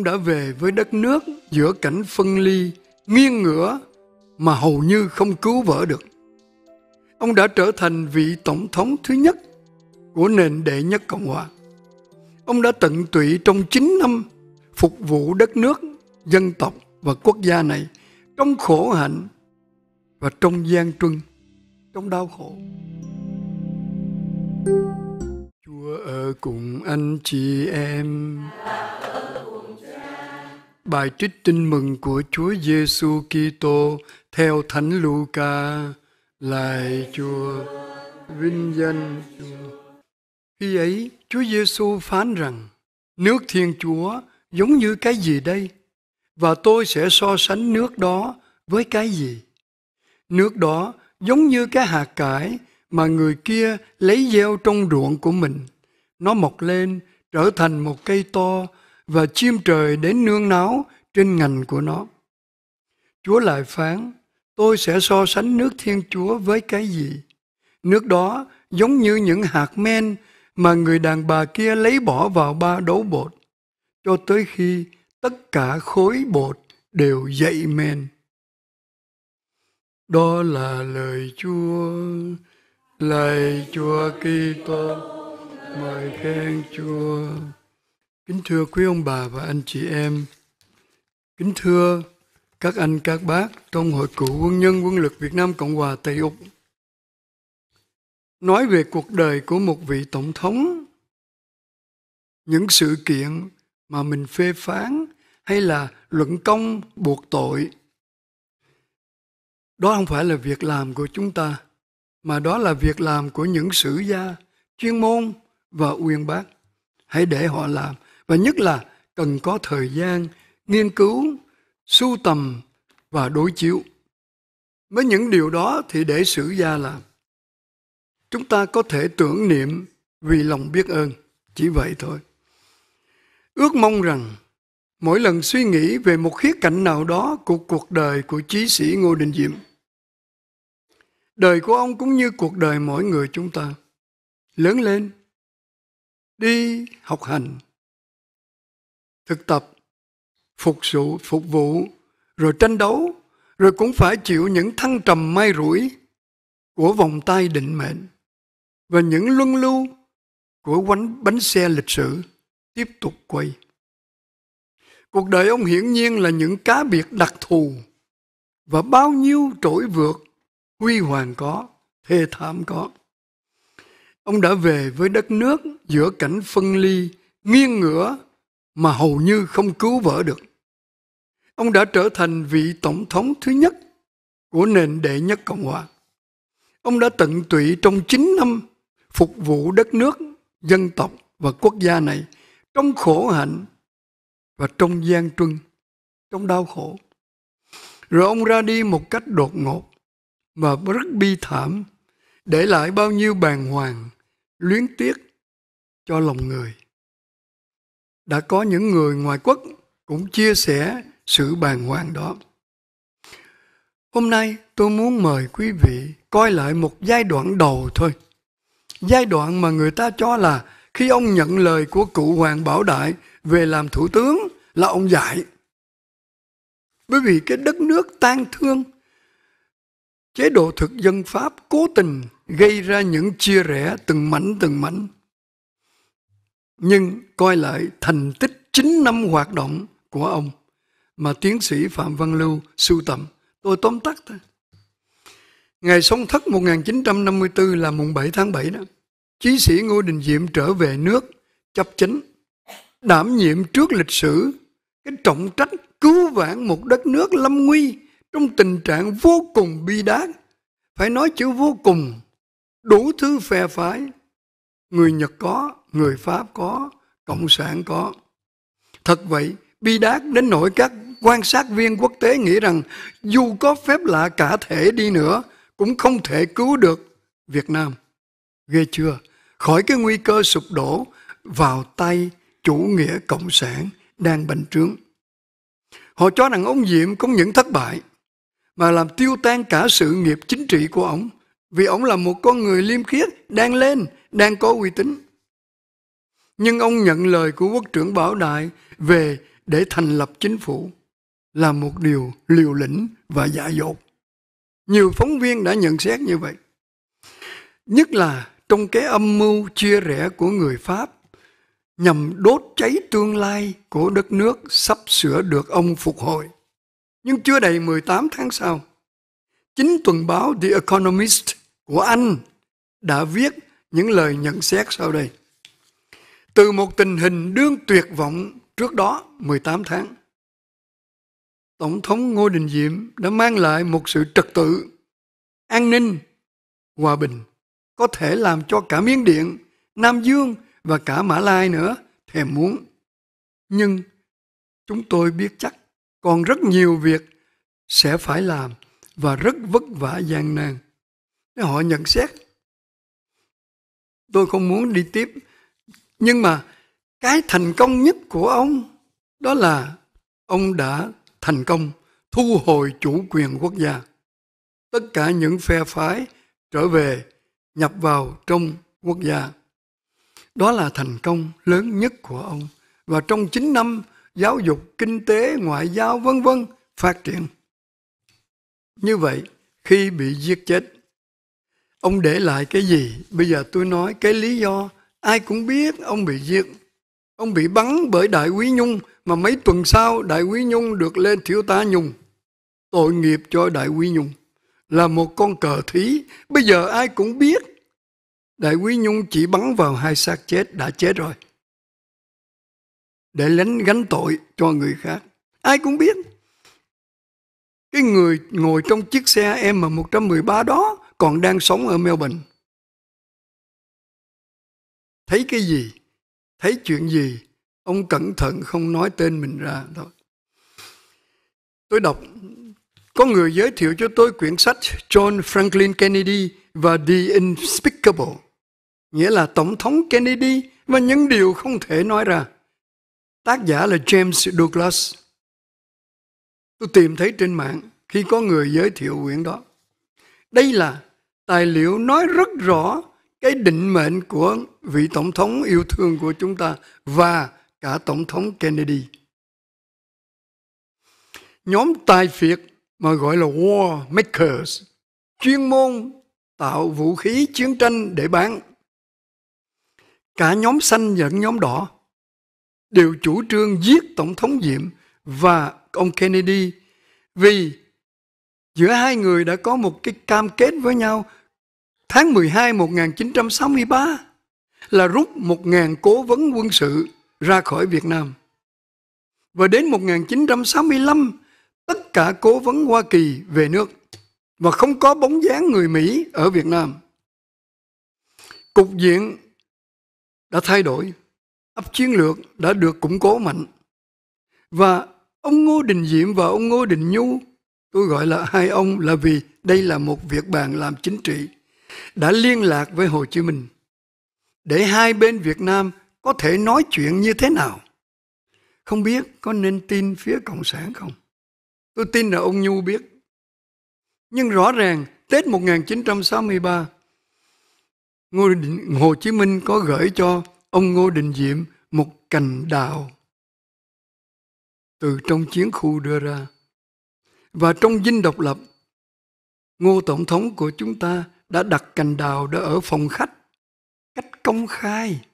ông đã về với đất nước giữa cảnh phân ly, nghiêng ngửa mà hầu như không cứu vỡ được. Ông đã trở thành vị tổng thống thứ nhất của nền đệ nhất Cộng hòa. Ông đã tận tụy trong 9 năm phục vụ đất nước, dân tộc và quốc gia này trong khổ hạnh và trong gian truân, trong đau khổ. Chúa ở cùng anh chị em. Bài trích tin mừng của Chúa Giêsu Kitô theo Thánh Luca. Lại chùa vinh danh Chúa. Khi ấy, Chúa Giêsu phán rằng: Nước Thiên Chúa giống như cái gì đây? Và tôi sẽ so sánh nước đó với cái gì? Nước đó giống như cái hạt cải mà người kia lấy gieo trong ruộng của mình. Nó mọc lên, trở thành một cây to, và chim trời đến nương náu trên ngành của nó. Chúa lại phán, tôi sẽ so sánh nước Thiên Chúa với cái gì? Nước đó giống như những hạt men mà người đàn bà kia lấy bỏ vào ba đấu bột, cho tới khi tất cả khối bột đều dậy men. Đó là lời Chúa, lời Chúa Kitô, mời khen Chúa. Kính thưa quý ông bà và anh chị em, kính thưa các anh các bác trong Hội cựu quân nhân quân lực Việt Nam Cộng hòa Tây Úc. Nói về cuộc đời của một vị tổng thống, những sự kiện mà mình phê phán hay là luận công buộc tội, đó không phải là việc làm của chúng ta, mà đó là việc làm của những sử gia, chuyên môn và uyên bác. Hãy để họ làm, và nhất là cần có thời gian nghiên cứu, sưu tầm và đối chiếu. Với những điều đó thì để sử gia làm. Chúng ta có thể tưởng niệm vì lòng biết ơn, chỉ vậy thôi. Ước mong rằng mỗi lần suy nghĩ về một khía cạnh nào đó của cuộc đời của chí sĩ Ngô Đình Diệm, đời của ông cũng như cuộc đời mỗi người chúng ta lớn lên đi học hành thực tập phục vụ phục vụ rồi tranh đấu rồi cũng phải chịu những thăng trầm may rủi của vòng tay định mệnh và những luân lưu của quánh bánh xe lịch sử tiếp tục quay. Cuộc đời ông hiển nhiên là những cá biệt đặc thù và bao nhiêu trỗi vượt huy hoàng có, thê thảm có. Ông đã về với đất nước giữa cảnh phân ly, nghiêng ngửa mà hầu như không cứu vỡ được. Ông đã trở thành vị tổng thống thứ nhất của nền đệ nhất Cộng hòa. Ông đã tận tụy trong 9 năm phục vụ đất nước, dân tộc và quốc gia này trong khổ hạnh và trong gian truân, trong đau khổ. Rồi ông ra đi một cách đột ngột và rất bi thảm, để lại bao nhiêu bàng hoàng, luyến tiếc cho lòng người đã có những người ngoài quốc cũng chia sẻ sự bàng hoàng đó. Hôm nay tôi muốn mời quý vị coi lại một giai đoạn đầu thôi. Giai đoạn mà người ta cho là khi ông nhận lời của cụ Hoàng Bảo Đại về làm thủ tướng là ông dạy. Bởi vì cái đất nước tan thương, chế độ thực dân Pháp cố tình gây ra những chia rẽ từng mảnh từng mảnh nhưng coi lại thành tích 9 năm hoạt động của ông mà tiến sĩ Phạm Văn Lưu sưu tầm. Tôi tóm tắt thôi. Ngày sống thất 1954 là mùng 7 tháng 7 đó. Chí sĩ Ngô Đình Diệm trở về nước chấp chính, đảm nhiệm trước lịch sử cái trọng trách cứu vãn một đất nước lâm nguy trong tình trạng vô cùng bi đát. Phải nói chữ vô cùng, đủ thứ phe phái, người Nhật có, người Pháp có, Cộng sản có. Thật vậy, bi đát đến nỗi các quan sát viên quốc tế nghĩ rằng dù có phép lạ cả thể đi nữa cũng không thể cứu được Việt Nam. Ghê chưa? Khỏi cái nguy cơ sụp đổ vào tay chủ nghĩa cộng sản đang bành trướng. Họ cho rằng ông Diệm không những thất bại mà làm tiêu tan cả sự nghiệp chính trị của ông vì ông là một con người liêm khiết đang lên, đang có uy tín nhưng ông nhận lời của quốc trưởng Bảo Đại về để thành lập chính phủ là một điều liều lĩnh và giả dột. Nhiều phóng viên đã nhận xét như vậy. Nhất là trong cái âm mưu chia rẽ của người Pháp nhằm đốt cháy tương lai của đất nước sắp sửa được ông phục hồi. Nhưng chưa đầy 18 tháng sau, chính tuần báo The Economist của Anh đã viết những lời nhận xét sau đây từ một tình hình đương tuyệt vọng trước đó 18 tháng. Tổng thống Ngô Đình Diệm đã mang lại một sự trật tự, an ninh, hòa bình có thể làm cho cả Miến Điện, Nam Dương và cả Mã Lai nữa thèm muốn. Nhưng chúng tôi biết chắc còn rất nhiều việc sẽ phải làm và rất vất vả gian nan. Họ nhận xét. Tôi không muốn đi tiếp nhưng mà cái thành công nhất của ông đó là ông đã thành công thu hồi chủ quyền quốc gia tất cả những phe phái trở về nhập vào trong quốc gia đó là thành công lớn nhất của ông và trong 9 năm giáo dục kinh tế ngoại giao vân vân phát triển như vậy khi bị giết chết ông để lại cái gì bây giờ tôi nói cái lý do Ai cũng biết ông bị giết, ông bị bắn bởi Đại quý Nhung mà mấy tuần sau Đại quý Nhung được lên thiếu tá Nhung. Tội nghiệp cho Đại quý Nhung là một con cờ thí, bây giờ ai cũng biết. Đại quý Nhung chỉ bắn vào hai xác chết đã chết rồi. Để lánh gánh tội cho người khác. Ai cũng biết. Cái người ngồi trong chiếc xe M113 đó còn đang sống ở Melbourne thấy cái gì thấy chuyện gì ông cẩn thận không nói tên mình ra thôi tôi đọc có người giới thiệu cho tôi quyển sách John Franklin Kennedy và The Inspicable, nghĩa là tổng thống Kennedy và những điều không thể nói ra tác giả là James Douglas tôi tìm thấy trên mạng khi có người giới thiệu quyển đó đây là tài liệu nói rất rõ cái định mệnh của vị tổng thống yêu thương của chúng ta và cả tổng thống Kennedy. Nhóm tài phiệt mà gọi là war makers, chuyên môn tạo vũ khí chiến tranh để bán. Cả nhóm xanh lẫn nhóm đỏ đều chủ trương giết tổng thống Diệm và ông Kennedy vì giữa hai người đã có một cái cam kết với nhau tháng 12 1963 là rút 1.000 cố vấn quân sự ra khỏi Việt Nam. Và đến 1965, tất cả cố vấn Hoa Kỳ về nước và không có bóng dáng người Mỹ ở Việt Nam. Cục diện đã thay đổi, ấp chiến lược đã được củng cố mạnh. Và ông Ngô Đình Diệm và ông Ngô Đình Nhu, tôi gọi là hai ông là vì đây là một việc bàn làm chính trị đã liên lạc với Hồ Chí Minh để hai bên Việt Nam có thể nói chuyện như thế nào. Không biết có nên tin phía Cộng sản không? Tôi tin là ông Nhu biết. Nhưng rõ ràng Tết 1963, Ngô Đình, Hồ Chí Minh có gửi cho ông Ngô Đình Diệm một cành đào từ trong chiến khu đưa ra. Và trong dinh độc lập, Ngô Tổng thống của chúng ta đã đặt cành đào đã ở phòng khách cách công khai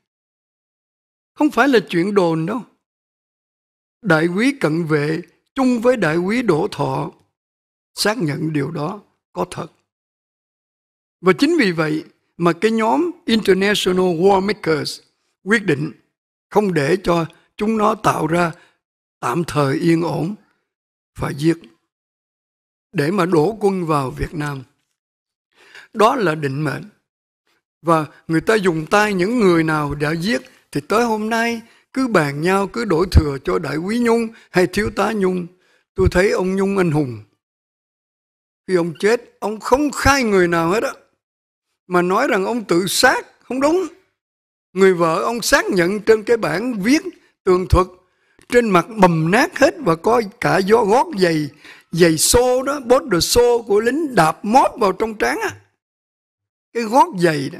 không phải là chuyện đồn đâu đại quý cận vệ chung với đại quý đỗ thọ xác nhận điều đó có thật và chính vì vậy mà cái nhóm international war makers quyết định không để cho chúng nó tạo ra tạm thời yên ổn và giết để mà đổ quân vào việt nam đó là định mệnh. Và người ta dùng tay những người nào đã giết thì tới hôm nay cứ bàn nhau cứ đổi thừa cho đại quý Nhung hay thiếu tá Nhung. Tôi thấy ông Nhung anh hùng. Khi ông chết, ông không khai người nào hết á. Mà nói rằng ông tự sát, không đúng. Người vợ ông xác nhận trên cái bản viết tường thuật trên mặt bầm nát hết và coi cả do gót giày giày xô đó, bốt đồ xô của lính đạp mót vào trong trán á cái gót giày đó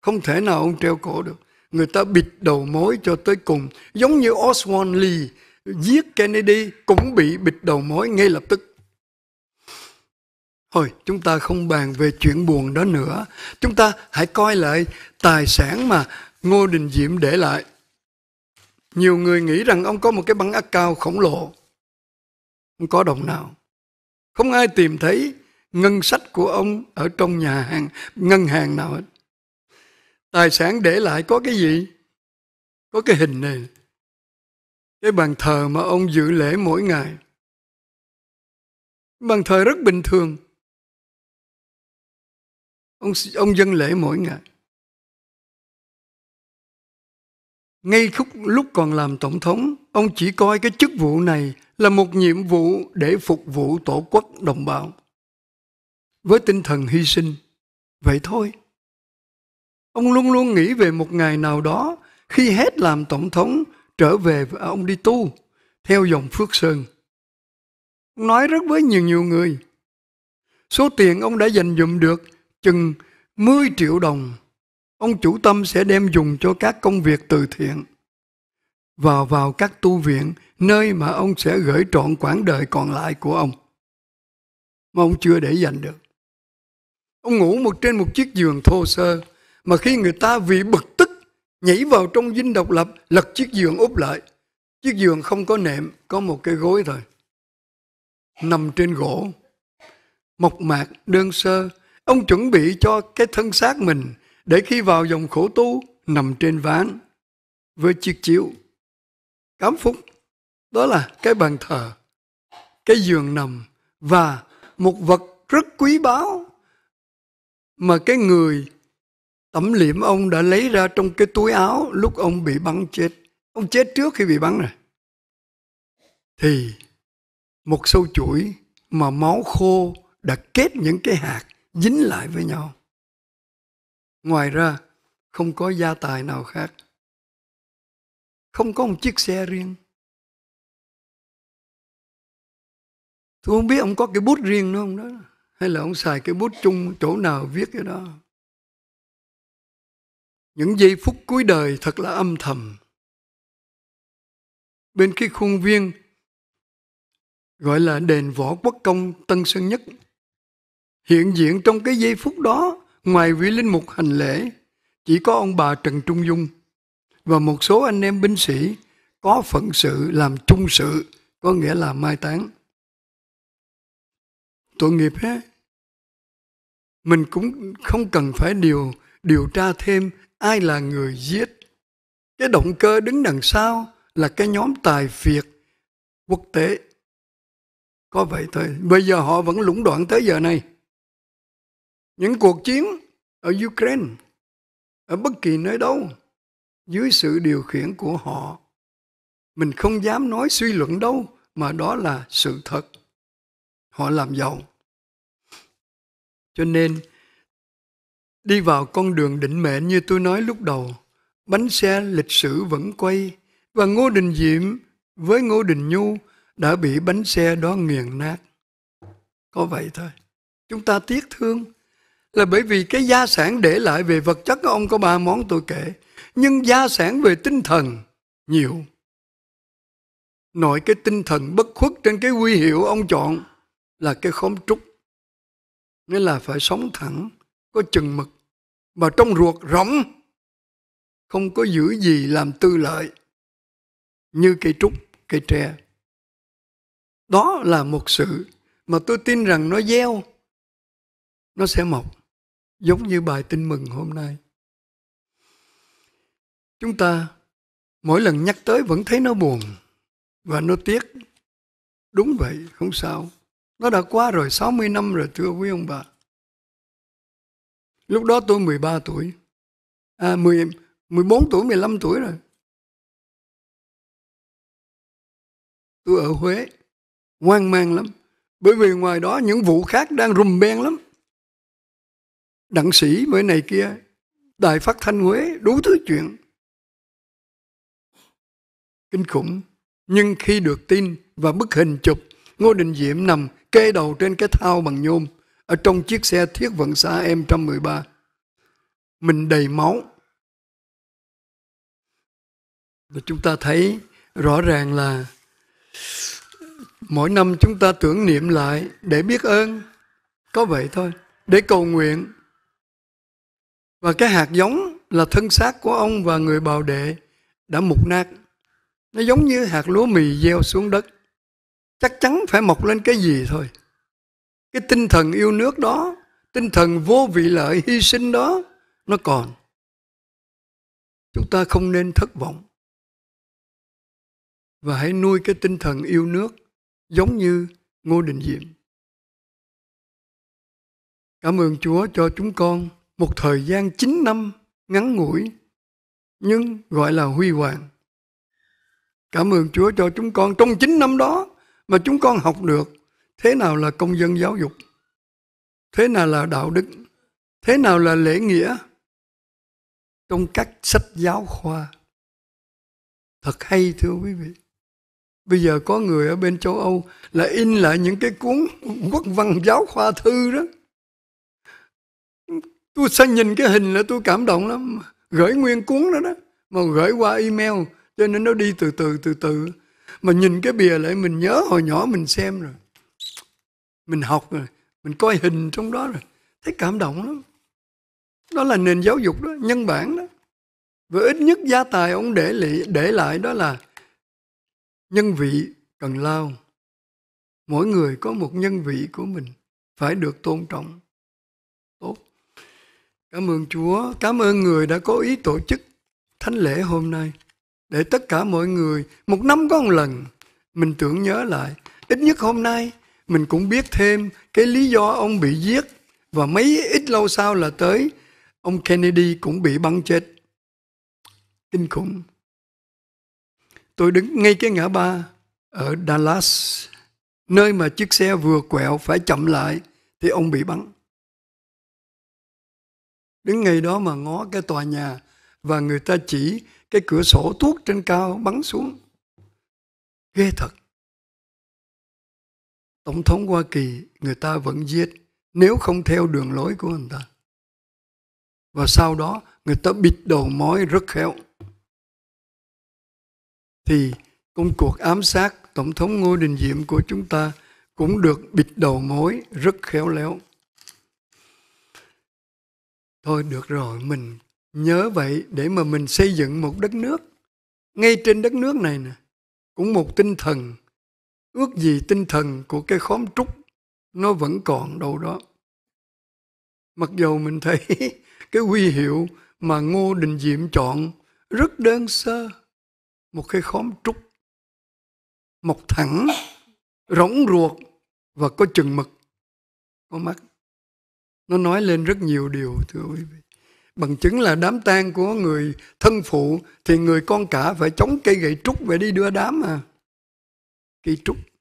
không thể nào ông treo cổ được người ta bịt đầu mối cho tới cùng giống như Oswald Lee giết Kennedy cũng bị bịt đầu mối ngay lập tức thôi chúng ta không bàn về chuyện buồn đó nữa chúng ta hãy coi lại tài sản mà Ngô Đình Diệm để lại nhiều người nghĩ rằng ông có một cái băng ác cao khổng lồ không có đồng nào không ai tìm thấy ngân sách của ông ở trong nhà hàng, ngân hàng nào hết. Tài sản để lại có cái gì? Có cái hình này. Cái bàn thờ mà ông dự lễ mỗi ngày. Bàn thờ rất bình thường. Ông ông dân lễ mỗi ngày. Ngay khúc lúc còn làm tổng thống, ông chỉ coi cái chức vụ này là một nhiệm vụ để phục vụ tổ quốc đồng bào với tinh thần hy sinh vậy thôi ông luôn luôn nghĩ về một ngày nào đó khi hết làm tổng thống trở về và ông đi tu theo dòng phước sơn ông nói rất với nhiều nhiều người số tiền ông đã dành dụm được chừng 10 triệu đồng ông chủ tâm sẽ đem dùng cho các công việc từ thiện và vào các tu viện nơi mà ông sẽ gửi trọn quãng đời còn lại của ông mà ông chưa để dành được Ông ngủ một trên một chiếc giường thô sơ, mà khi người ta vì bực tức nhảy vào trong dinh độc lập, lật chiếc giường úp lại. Chiếc giường không có nệm, có một cái gối thôi. Nằm trên gỗ, mộc mạc, đơn sơ, ông chuẩn bị cho cái thân xác mình để khi vào dòng khổ tu nằm trên ván với chiếc chiếu. Cám phúc, đó là cái bàn thờ, cái giường nằm và một vật rất quý báu mà cái người tẩm liệm ông đã lấy ra trong cái túi áo lúc ông bị bắn chết. Ông chết trước khi bị bắn rồi. Thì một sâu chuỗi mà máu khô đã kết những cái hạt dính lại với nhau. Ngoài ra, không có gia tài nào khác. Không có một chiếc xe riêng. Tôi không biết ông có cái bút riêng nữa không đó hay là ông xài cái bút chung chỗ nào viết cái đó những giây phút cuối đời thật là âm thầm bên cái khuôn viên gọi là đền võ quốc công tân sơn nhất hiện diện trong cái giây phút đó ngoài vị linh mục hành lễ chỉ có ông bà trần trung dung và một số anh em binh sĩ có phận sự làm chung sự có nghĩa là mai táng tội nghiệp hết mình cũng không cần phải điều điều tra thêm ai là người giết cái động cơ đứng đằng sau là cái nhóm tài phiệt quốc tế có vậy thôi bây giờ họ vẫn lũng đoạn tới giờ này những cuộc chiến ở ukraine ở bất kỳ nơi đâu dưới sự điều khiển của họ mình không dám nói suy luận đâu mà đó là sự thật họ làm giàu cho nên đi vào con đường định mệnh như tôi nói lúc đầu, bánh xe lịch sử vẫn quay và Ngô Đình Diệm với Ngô Đình Nhu đã bị bánh xe đó nghiền nát. Có vậy thôi. Chúng ta tiếc thương là bởi vì cái gia sản để lại về vật chất ông có ba món tôi kể, nhưng gia sản về tinh thần nhiều. Nội cái tinh thần bất khuất trên cái huy hiệu ông chọn là cái khóm trúc nghĩa là phải sống thẳng có chừng mực và trong ruột rỗng không có giữ gì làm tư lợi như cây trúc cây tre đó là một sự mà tôi tin rằng nó gieo nó sẽ mọc giống như bài tin mừng hôm nay chúng ta mỗi lần nhắc tới vẫn thấy nó buồn và nó tiếc đúng vậy không sao nó đã qua rồi 60 năm rồi thưa quý ông bà. Lúc đó tôi 13 tuổi. À 10 14 tuổi, 15 tuổi rồi. Tôi ở Huế, hoang mang lắm. Bởi vì ngoài đó những vụ khác đang rùm beng lắm. Đặng sĩ với này kia, đài phát thanh Huế, đủ thứ chuyện. Kinh khủng. Nhưng khi được tin và bức hình chụp Ngô Đình Diệm nằm kê đầu trên cái thao bằng nhôm ở trong chiếc xe thiết vận xa em 113 Mình đầy máu. Và chúng ta thấy rõ ràng là mỗi năm chúng ta tưởng niệm lại để biết ơn. Có vậy thôi, để cầu nguyện. Và cái hạt giống là thân xác của ông và người bào đệ đã mục nát. Nó giống như hạt lúa mì gieo xuống đất chắc chắn phải mọc lên cái gì thôi cái tinh thần yêu nước đó tinh thần vô vị lợi hy sinh đó nó còn chúng ta không nên thất vọng và hãy nuôi cái tinh thần yêu nước giống như ngô đình diệm cảm ơn chúa cho chúng con một thời gian 9 năm ngắn ngủi nhưng gọi là huy hoàng cảm ơn chúa cho chúng con trong 9 năm đó mà chúng con học được thế nào là công dân giáo dục thế nào là đạo đức thế nào là lễ nghĩa trong các sách giáo khoa thật hay thưa quý vị bây giờ có người ở bên châu âu là in lại những cái cuốn quốc văn giáo khoa thư đó tôi sẽ nhìn cái hình là tôi cảm động lắm gửi nguyên cuốn đó đó mà gửi qua email cho nên nó đi từ từ từ từ mà nhìn cái bìa lại mình nhớ hồi nhỏ mình xem rồi mình học rồi mình coi hình trong đó rồi thấy cảm động lắm đó là nền giáo dục đó nhân bản đó và ít nhất gia tài ông để lại, để lại đó là nhân vị cần lao mỗi người có một nhân vị của mình phải được tôn trọng tốt cảm ơn chúa cảm ơn người đã có ý tổ chức thánh lễ hôm nay để tất cả mọi người một năm có một lần mình tưởng nhớ lại ít nhất hôm nay mình cũng biết thêm cái lý do ông bị giết và mấy ít lâu sau là tới ông Kennedy cũng bị bắn chết kinh khủng tôi đứng ngay cái ngã ba ở Dallas nơi mà chiếc xe vừa quẹo phải chậm lại thì ông bị bắn đứng ngay đó mà ngó cái tòa nhà và người ta chỉ cái cửa sổ tuốt trên cao bắn xuống ghê thật tổng thống hoa kỳ người ta vẫn giết nếu không theo đường lối của người ta và sau đó người ta bịt đầu mối rất khéo thì công cuộc ám sát tổng thống ngô đình diệm của chúng ta cũng được bịt đầu mối rất khéo léo thôi được rồi mình Nhớ vậy để mà mình xây dựng một đất nước. Ngay trên đất nước này nè, cũng một tinh thần. Ước gì tinh thần của cái khóm trúc nó vẫn còn đâu đó. Mặc dù mình thấy cái huy hiệu mà Ngô Đình Diệm chọn rất đơn sơ. Một cái khóm trúc, mọc thẳng, rỗng ruột và có chừng mực, có mắt. Nó nói lên rất nhiều điều thưa quý vị bằng chứng là đám tang của người thân phụ thì người con cả phải chống cây gậy trúc về đi đưa đám mà cây trúc